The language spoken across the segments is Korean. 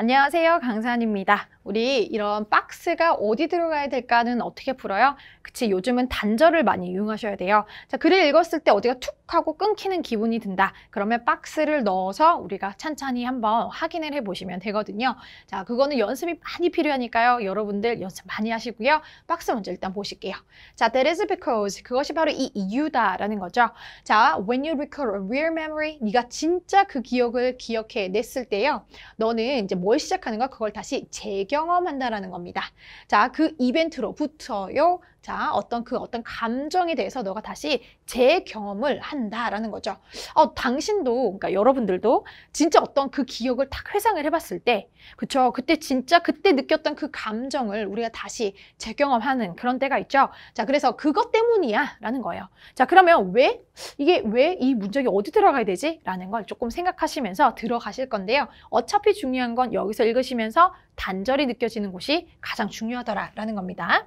안녕하세요 강산입니다 우리 이런 박스가 어디 들어가야 될까는 어떻게 풀어요? 그치 요즘은 단절을 많이 이용하셔야 돼요 자 글을 읽었을 때 어디가 툭 하고 끊기는 기분이 든다 그러면 박스를 넣어서 우리가 찬찬히 한번 확인을 해 보시면 되거든요 자 그거는 연습이 많이 필요하니까요 여러분들 연습 많이 하시고요 박스 먼저 일단 보실게요 자 that is because 그것이 바로 이 이유다 라는 거죠 자 when you recall a real memory 네가 진짜 그 기억을 기억해 냈을 때요 너는 이제 뭐뭘 시작하는가 그걸 다시 재경험한다라는 겁니다. 자, 그 이벤트로부터요. 자, 어떤 그 어떤 감정에 대해서 너가 다시 재경험을 한다라는 거죠. 어, 당신도, 그러니까 여러분들도 진짜 어떤 그 기억을 탁 회상을 해봤을 때, 그쵸? 그때 진짜 그때 느꼈던 그 감정을 우리가 다시 재경험하는 그런 때가 있죠. 자, 그래서 그것 때문이야 라는 거예요. 자, 그러면 왜, 이게 왜 이 문장이 어디 들어가야 되지? 라는 걸 조금 생각하시면서 들어가실 건데요. 어차피 중요한 건 여기서 읽으시면서 단절이 느껴지는 곳이 가장 중요하더라라는 겁니다.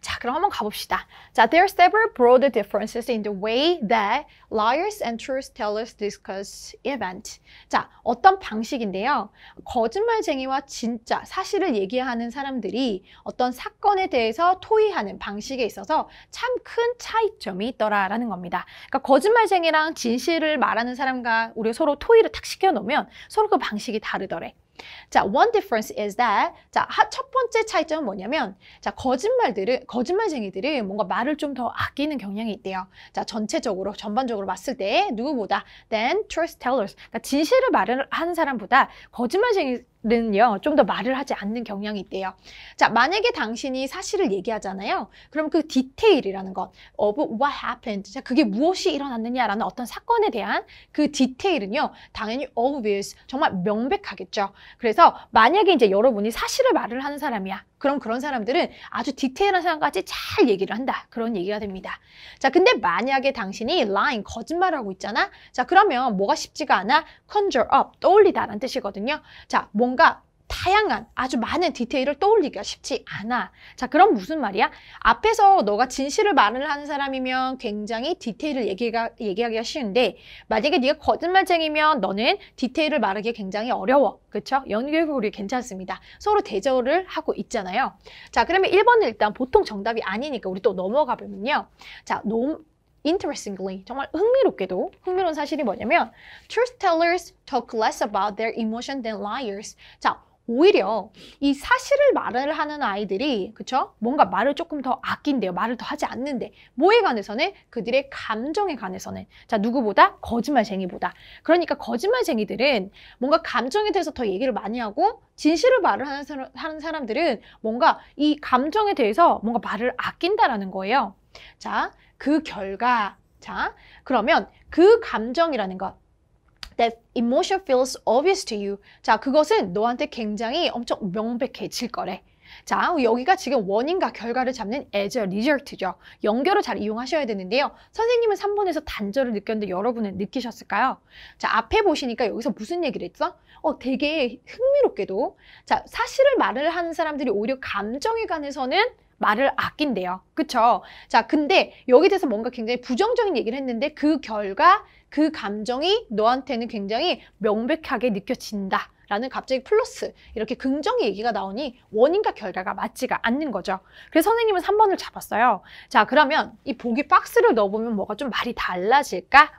자, 그럼 한번 가봅시다. 자, there are several broad differences in the way that liars and truth tellers discuss event. 자, 어떤 방식인데요. 거짓말쟁이와 진짜 사실을 얘기하는 사람들이 어떤 사건에 대해서 토의하는 방식에 있어서 참 큰 차이점이 있더라라는 겁니다. 그러니까 거짓말쟁이랑 진실을 말하는 사람과 우리 서로 토의를 탁 시켜놓으면 서로 그 방식이 다르더래. 자, one difference is that 자, 첫 번째 차이점은 뭐냐면 자, 거짓말들을 거짓말쟁이들이 뭔가 말을 좀 더 아끼는 경향이 있대요. 자, 전체적으로 전반적으로 봤을 때 누구보다 than truth tellers. 그러니까 진실을 말하는 사람보다 거짓말쟁이 사람들은요 좀 더 말을 하지 않는 경향이 있대요. 자 만약에 당신이 사실을 얘기하잖아요. 그럼 그 디테일이라는 것, of what happened, 자 그게 무엇이 일어났느냐라는 어떤 사건에 대한 그 디테일은요 당연히 obvious 정말 명백하겠죠. 그래서 만약에 이제 여러분이 사실을 말을 하는 사람이야. 그럼 그런 사람들은 아주 디테일한 사람까지 잘 얘기를 한다. 그런 얘기가 됩니다. 자, 근데 만약에 당신이 lying, 거짓말하고 있잖아? 자, 그러면 뭐가 쉽지가 않아? conjure up, 떠올리다라는 뜻이거든요. 자, 뭔가 다양한 아주 많은 디테일을 떠올리기가 쉽지 않아. 자, 그럼 무슨 말이야? 앞에서 너가 진실을 말을 하는 사람이면 굉장히 디테일을 얘기가, 얘기하기가 쉬운데 만약에 네가 거짓말쟁이면 너는 디테일을 말하기 굉장히 어려워. 그렇죠? 연결고리 괜찮습니다. 서로 대조를 하고 있잖아요. 자, 그러면 1번은 일단 보통 정답이 아니니까 우리 또 넘어가 보면요. 자, 놈 interestingly, 정말 흥미롭게도 흥미로운 사실이 뭐냐면 truth tellers talk less about their emotion than liars. 자, 오히려 이 사실을 말을 하는 아이들이 그쵸? 뭔가 말을 조금 더 아낀대요. 말을 더 하지 않는데 뭐에 관해서는 그들의 감정에 관해서는 자 누구보다 거짓말쟁이보다 그러니까 거짓말쟁이들은 뭔가 감정에 대해서 더 얘기를 많이 하고 진실을 말을 하는, 사람, 하는 사람들은 뭔가 이 감정에 대해서 뭔가 말을 아낀다라는 거예요. 자 그 결과 자 그러면 그 감정이라는 것 that emotion feels obvious to you. 자, 그것은 너한테 굉장히 엄청 명백해질 거래. 자, 여기가 지금 원인과 결과를 잡는 as a result죠. 연결을 잘 이용하셔야 되는데요. 선생님은 3번에서 단절을 느꼈는데 여러분은 느끼셨을까요? 자, 앞에 보시니까 여기서 무슨 얘기를 했죠? 어, 되게 흥미롭게도 자, 사실을 말을 하는 사람들이 오히려 감정에 관해서는 말을 아낀대요. 그쵸? 자, 근데 여기 대해서 뭔가 굉장히 부정적인 얘기를 했는데 그 결과 그 감정이 너한테는 굉장히 명백하게 느껴진다. 라는 갑자기 플러스 이렇게 긍정의 얘기가 나오니 원인과 결과가 맞지가 않는 거죠. 그래서 선생님은 3번을 잡았어요. 자 그러면 이 보기 박스를 넣어보면 뭐가 좀 말이 달라질까?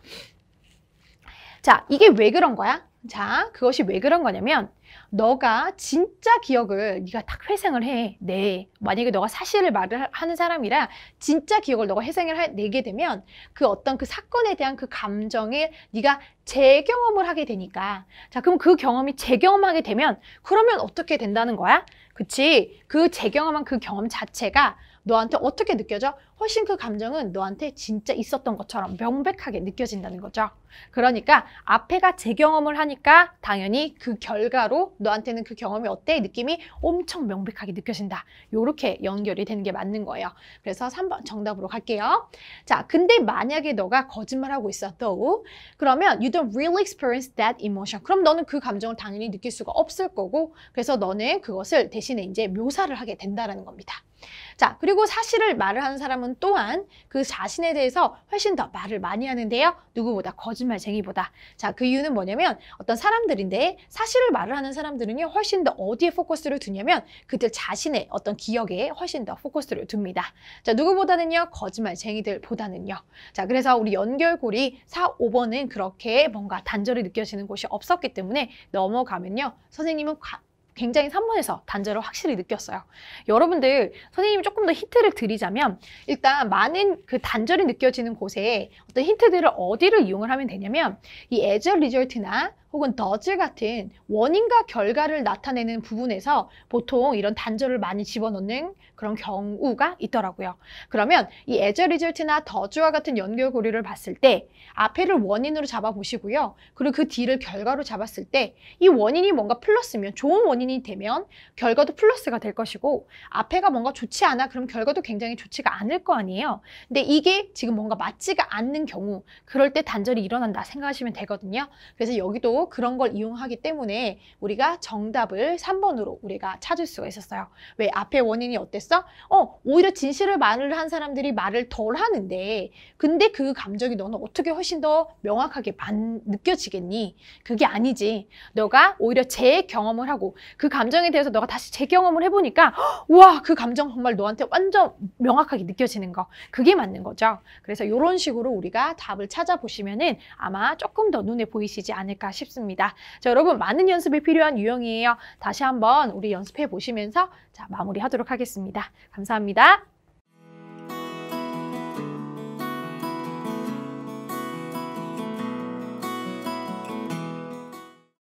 자 이게 왜 그런 거야? 자, 그것이 왜 그런 거냐면 너가 진짜 기억을 네가 딱 회상을 해. 네. 만약에 너가 사실을 말을 하는 사람이라 진짜 기억을 너가 회상을 내게 되면 그 어떤 그 사건에 대한 그 감정에 네가 재경험을 하게 되니까 자, 그럼 그 경험이 재경험하게 되면 그러면 어떻게 된다는 거야? 그치? 그 재경험한 그 경험 자체가 너한테 어떻게 느껴져? 훨씬 그 감정은 너한테 진짜 있었던 것처럼 명백하게 느껴진다는 거죠. 그러니까 앞에가 재경험을 하니까 당연히 그 결과로 너한테는 그 경험이 어때? 느낌이 엄청 명백하게 느껴진다. 이렇게 연결이 되는 게 맞는 거예요. 그래서 3번 정답으로 갈게요. 자, 근데 만약에 너가 거짓말하고 있어, though. 그러면 you don't really experience that emotion. 그럼 너는 그 감정을 당연히 느낄 수가 없을 거고 그래서 너는 그것을 대신에 이제 묘사를 하게 된다는 겁니다. 자, 그리고 사실을 말을 하는 사람은 사람은 또한 그 자신에 대해서 훨씬 더 말을 많이 하는데요. 누구보다 거짓말쟁이보다. 자, 그 이유는 뭐냐면 어떤 사람들인데 사실을 말을 하는 사람들은요. 훨씬 더 어디에 포커스를 두냐면 그들 자신의 어떤 기억에 훨씬 더 포커스를 둡니다. 자, 누구보다는요. 거짓말쟁이들보다는요. 자, 그래서 우리 연결고리 4, 5번은 그렇게 뭔가 단절이 느껴지는 곳이 없었기 때문에 넘어가면요. 선생님은 굉장히 3번에서 단절을 확실히 느꼈어요. 여러분들 선생님이 조금 더 힌트를 드리자면 일단 많은 그 단절이 느껴지는 곳에 어떤 힌트들을 어디를 이용을 하면 되냐면 이 as a result나 혹은 더즈 같은 원인과 결과를 나타내는 부분에서 보통 이런 단절을 많이 집어넣는 그런 경우가 있더라고요. 그러면 이 as a result나 더즈와 같은 연결고리를 봤을 때 앞에를 원인으로 잡아보시고요. 그리고 그 뒤를 결과로 잡았을 때 이 원인이 뭔가 플러스면 좋은 원인이 되면 결과도 플러스가 될 것이고 앞에가 뭔가 좋지 않아 그럼 결과도 굉장히 좋지가 않을 거 아니에요. 근데 이게 지금 뭔가 맞지가 않는 경우 그럴 때 단절이 일어난다 생각하시면 되거든요. 그래서 여기도 그런 걸 이용하기 때문에 우리가 정답을 3번으로 우리가 찾을 수가 있었어요. 왜 앞에 원인이 어땠어? 어, 오히려 진실을 말을 한 사람들이 말을 덜 하는데 근데 그 감정이 너는 어떻게 훨씬 더 명확하게 반, 느껴지겠니? 그게 아니지. 너가 오히려 재경험을 하고 그 감정에 대해서 너가 다시 재경험을 해보니까 우 와, 그 감정 정말 너한테 완전 명확하게 느껴지는 거. 그게 맞는 거죠. 그래서 이런 식으로 우리가 답을 찾아보시면은 아마 조금 더 눈에 보이시지 않을까 싶습니다. 싶습니다. 자, 여러분 많은 연습이 필요한 유형이에요. 다시 한번 우리 연습해 보시면서 자, 마무리하도록 하겠습니다. 감사합니다.